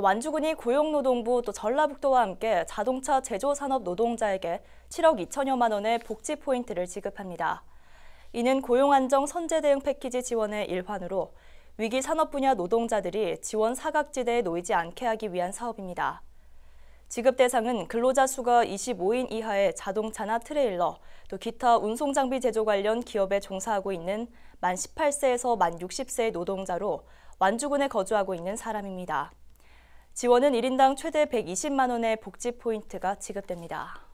완주군이 고용노동부 또 전라북도와 함께 자동차 제조산업 노동자에게 7억 2천여만 원의 복지 포인트를 지급합니다. 이는 고용안정 선제 대응 패키지 지원의 일환으로 위기 산업 분야 노동자들이 지원 사각지대에 놓이지 않게 하기 위한 사업입니다. 지급 대상은 근로자 수가 25인 이하의 자동차나 트레일러, 또 기타 운송 장비 제조 관련 기업에 종사하고 있는 만 18세에서 만 60세의 노동자로 완주군에 거주하고 있는 사람입니다. 지원은 1인당 최대 120만 원의 복지 포인트가 지급됩니다.